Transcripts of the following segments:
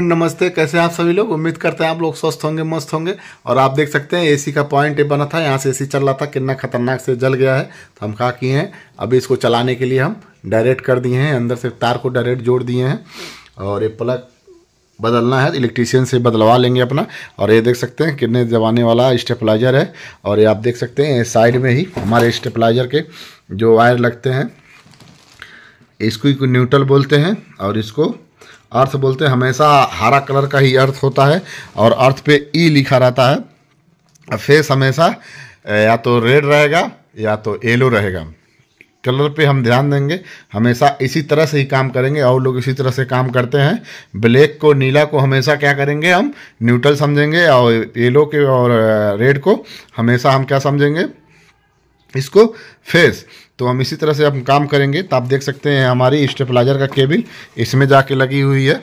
नमस्ते कैसे हैं आप सभी लोग उम्मीद करते हैं आप लोग स्वस्थ होंगे मस्त होंगे और आप देख सकते हैं एसी का पॉइंट बना था यहाँ से एसी चल रहा था कितना खतरनाक से जल गया है तो हम कहा किए हैं अभी इसको चलाने के लिए हम डायरेक्ट कर दिए हैं अंदर से तार को डायरेक्ट जोड़ दिए हैं और ये प्लग बदलना है इलेक्ट्रीशियन से बदलवा लेंगे अपना और ये देख सकते हैं कितने जमाने वाला स्टेपलाइजर है और ये आप देख सकते हैं साइड में ही हमारे स्टेपलाइजर के जो वायर लगते हैं इसको न्यूट्रल बोलते हैं और इसको अर्थ बोलते हैं हमेशा हरा कलर का ही अर्थ होता है और अर्थ पे ई लिखा रहता है फेस हमेशा या तो रेड रहेगा या तो येलो रहेगा कलर पे हम ध्यान देंगे हमेशा इसी तरह से ही काम करेंगे और लोग इसी तरह से काम करते हैं ब्लैक को नीला को हमेशा क्या करेंगे हम न्यूट्रल समझेंगे और येलो के और रेड को हमेशा हम क्या समझेंगे इसको फेस तो हम इसी तरह से हम काम करेंगे तो आप देख सकते हैं हमारी स्टेपलाइजर का केबिल इसमें जाके लगी हुई है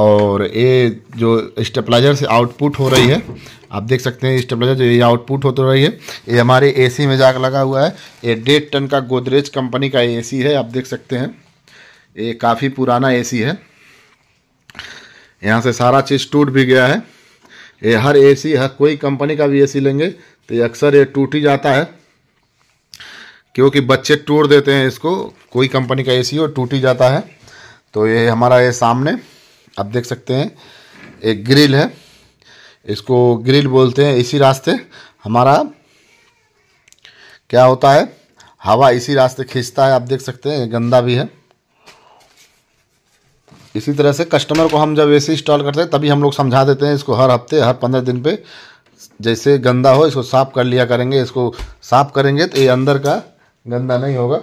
और ये जो स्टेपलाइजर से आउटपुट हो रही है आप देख सकते हैं स्टेपलाइजर जो ये आउटपुट हो रही है ये हमारे एसी में जाकर लगा हुआ है ये डेढ़ टन का गोदरेज कंपनी का एसी है आप देख सकते हैं ये काफ़ी पुराना एसी है यहाँ से सारा चीज़ टूट भी गया है ये हर एसी हर कोई कंपनी का भी एसी लेंगे तो ये अक्सर ये टूट ही जाता है क्योंकि बच्चे टूट देते हैं इसको कोई कंपनी का एसी हो टूट ही जाता है तो ये हमारा ये सामने आप देख सकते हैं एक ग्रिल है इसको ग्रिल बोलते हैं इसी रास्ते हमारा क्या होता है हवा इसी रास्ते खींचता है आप देख सकते हैं गंदा भी है इसी तरह से कस्टमर को हम जब एसी इंस्टॉल करते हैं तभी हम लोग समझा देते हैं इसको हर हफ्ते हर पंद्रह दिन पे जैसे गंदा हो इसको साफ़ कर लिया करेंगे इसको साफ़ करेंगे तो ये अंदर का गंदा नहीं होगा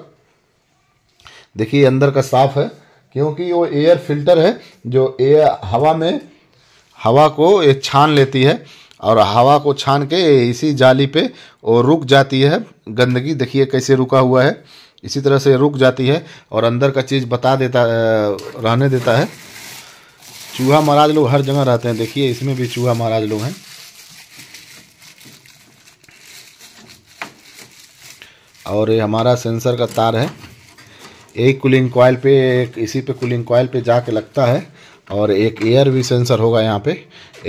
देखिए अंदर का साफ है क्योंकि वो एयर फिल्टर है जो एयर हवा में हवा को ये छान लेती है और हवा को छान के इसी जाली पे वो रुक जाती है गंदगी देखिए कैसे रुका हुआ है इसी तरह से रुक जाती है और अंदर का चीज़ बता देता रहने देता है चूहा महाराज लोग हर जगह रहते हैं देखिए इसमें भी चूहा महाराज लोग हैं और ये हमारा सेंसर का तार है यही कूलिंग कॉयल पे एक इसी पे कूलिंग कॉयल पे जाके लगता है और एक एयर भी सेंसर होगा यहाँ पे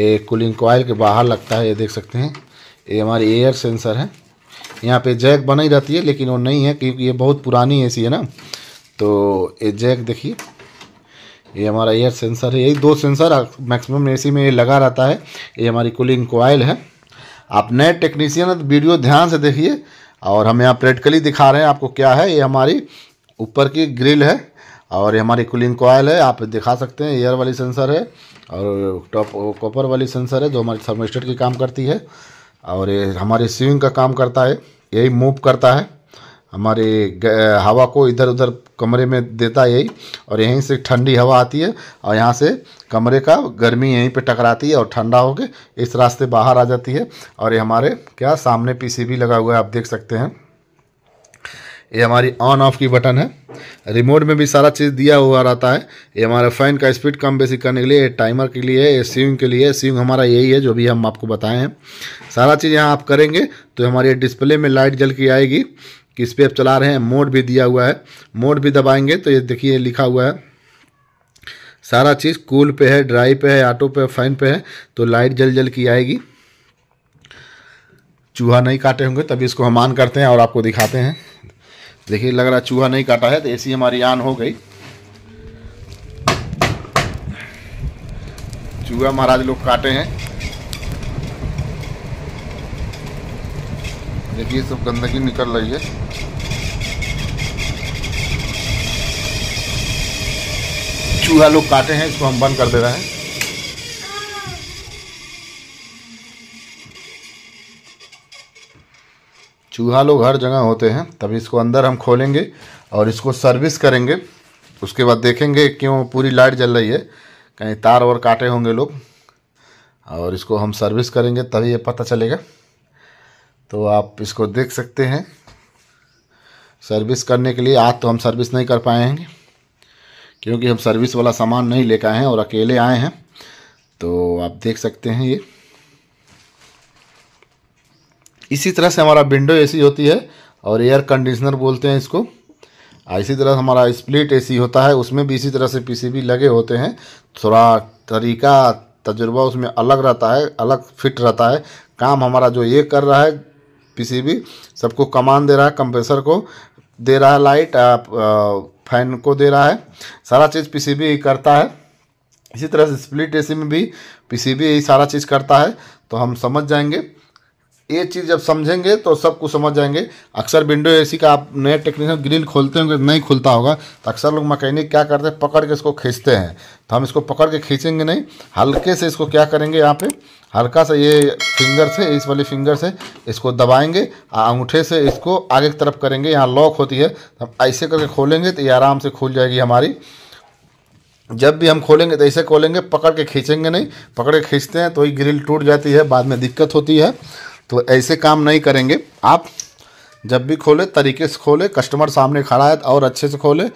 एक कूलिंग कॉयल के बाहर लगता है ये देख सकते हैं ये हमारी एयर सेंसर है यहाँ पे जैक बना ही रहती है लेकिन वो नहीं है क्योंकि ये बहुत पुरानी ए है ना तो ये जैक देखिए ये हमारा एयर सेंसर है यही दो सेंसर मैक्सिमम ए में ये लगा रहता है ये हमारी कूलिंग कोयल है आप नए तो वीडियो ध्यान से देखिए और हम यहाँ प्रैक्टिकली दिखा रहे हैं आपको क्या है ये हमारी ऊपर की ग्रिल है और ये हमारी कूलिंग कॉयल है आप दिखा सकते हैं एयर वाली सेंसर है और टॉप कॉपर वाली सेंसर है जो हमारी थर्मोस्टेट की काम करती है और ये हमारे स्विंग का काम करता है यही मूव करता है हमारे हवा को इधर उधर कमरे में देता है यही और यहीं से ठंडी हवा आती है और यहाँ से कमरे का गर्मी यहीं पे टकराती है और ठंडा होके इस रास्ते बाहर आ जाती है और ये हमारे क्या सामने पीसीबी लगा हुआ है आप देख सकते हैं ये हमारी ऑन ऑफ की बटन है रिमोट में भी सारा चीज़ दिया हुआ रहता है ये हमारे फ़ैन का स्पीड कम बेसी करने के लिए टाइमर के लिए ये स्विंग के लिए स्विंग हमारा यही है जो भी हम आपको बताए हैं सारा चीज़ यहाँ आप करेंगे तो हमारे डिस्प्ले में लाइट जल के आएगी किस इस आप चला रहे हैं मोड भी दिया हुआ है मोड भी दबाएंगे तो ये देखिए लिखा हुआ है सारा चीज़ कूल पे है ड्राई पे है ऑटो पे है फैन पे है तो लाइट जल जल की आएगी चूहा नहीं काटे होंगे तभी इसको हम ऑन करते हैं और आपको दिखाते हैं देखिए लग रहा चूहा नहीं काटा है तो एसी हमारी ऑन हो गई चूहा महाराज लोग काटे हैं देखिए सब गंदगी निकल रही है चूहा लोग काटे हैं इसको हम बंद कर दे रहे हैं चूहा लोग हर जगह होते हैं तभी इसको अंदर हम खोलेंगे और इसको सर्विस करेंगे उसके बाद देखेंगे क्यों पूरी लाइट जल रही है कहीं तार और काटे होंगे लोग और इसको हम सर्विस करेंगे तभी ये पता चलेगा तो आप इसको देख सकते हैं सर्विस करने के लिए आज तो हम सर्विस नहीं कर पाएंगे क्योंकि हम सर्विस वाला सामान नहीं लेकर आए हैं और अकेले आए हैं तो आप देख सकते हैं ये इसी तरह से हमारा विंडो एसी होती है और एयर कंडीशनर बोलते हैं इसको इसी तरह हमारा स्प्लिट एसी होता है उसमें भी इसी तरह से पीसीबी लगे होते हैं थोड़ा तरीका तजुर्बा उसमें अलग रहता है अलग फिट रहता है काम हमारा जो ये कर रहा है पीसीबी सबको कमान दे रहा है कंप्रेसर को दे रहा है लाइट फैन को दे रहा है सारा चीज़ पीसीबी करता है इसी तरह से स्प्लिट एसी में भी पीसीबी सी सारा चीज़ करता है तो हम समझ जाएंगे ये चीज़ जब समझेंगे तो सब कुछ समझ जाएंगे अक्सर विंडो ए का आप नए टेक्नीशियन ग्रिल खोलते होंगे नहीं खुलता होगा तो अक्सर लोग मकैनिक क्या करते हैं पकड़ के इसको खींचते हैं तो हम इसको पकड़ के खींचेंगे नहीं हल्के से इसको क्या करेंगे यहाँ पे हल्का सा ये फिंगर से इस वाली फिंगर से इसको दबाएंगे अंगूठे से इसको आगे की तरफ करेंगे यहाँ लॉक होती है तो हम ऐसे करके खोलेंगे तो ये आराम से खुल जाएगी हमारी जब भी हम खोलेंगे तो ऐसे खोलेंगे पकड़ के खींचेंगे नहीं पकड़ के खींचते हैं तो ये ग्रिल टूट जाती है बाद में दिक्कत होती है तो ऐसे काम नहीं करेंगे आप जब भी खोले तरीके से खोले कस्टमर सामने खड़ा है तो और अच्छे से खोले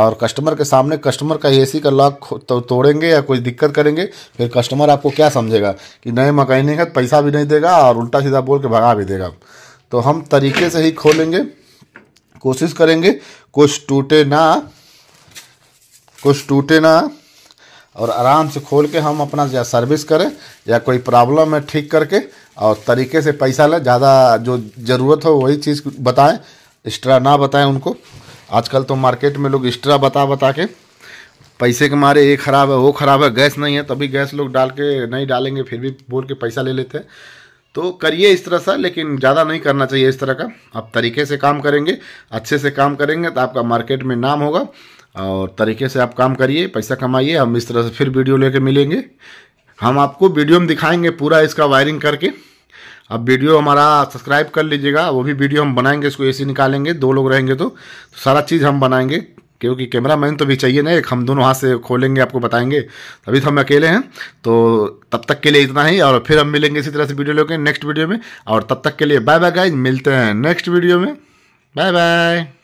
और कस्टमर के सामने कस्टमर का एसी का लॉक तो तोड़ेंगे या कोई दिक्कत करेंगे फिर कस्टमर आपको क्या समझेगा कि नए मकैनिक है पैसा भी नहीं देगा और उल्टा सीधा बोल के भगा भी देगा तो हम तरीके से ही खोलेंगे कोशिश करेंगे कुछ टूटे ना कुछ टूटे ना और आराम से खोल के हम अपना या सर्विस करें या कोई प्रॉब्लम है ठीक करके और तरीके से पैसा लें ज़्यादा जो ज़रूरत हो वही चीज़ बताएं एक्स्ट्रा ना बताएं उनको आजकल तो मार्केट में लोग एक्स्ट्रा बता बता के पैसे के मारे ये ख़राब है वो ख़राब है गैस नहीं है तभी गैस लोग डाल के नहीं डालेंगे फिर भी बोल के पैसा ले लेते हैं तो करिए इस तरह सा लेकिन ज़्यादा नहीं करना चाहिए इस तरह का आप तरीके से काम करेंगे अच्छे से काम करेंगे तो आपका मार्केट में नाम होगा और तरीके से आप काम करिए पैसा कमाइए हम इस तरह से फिर वीडियो लेके मिलेंगे हम आपको वीडियो में दिखाएंगे पूरा इसका वायरिंग करके अब वीडियो हमारा सब्सक्राइब कर लीजिएगा वो भी वीडियो हम बनाएंगे इसको एसी निकालेंगे दो लोग रहेंगे तो, तो सारा चीज़ हम बनाएंगे क्योंकि कैमरा मैन तो भी चाहिए ना एक हम दोनों हाथ से खोलेंगे आपको बताएंगे अभी तो हम अकेले हैं तो तब तक के लिए इतना ही और फिर हम मिलेंगे इसी तरह से वीडियो लेके नेक्स्ट वीडियो में और तब तक के लिए बाय बाय गाइज मिलते हैं नेक्स्ट वीडियो में बाय बाय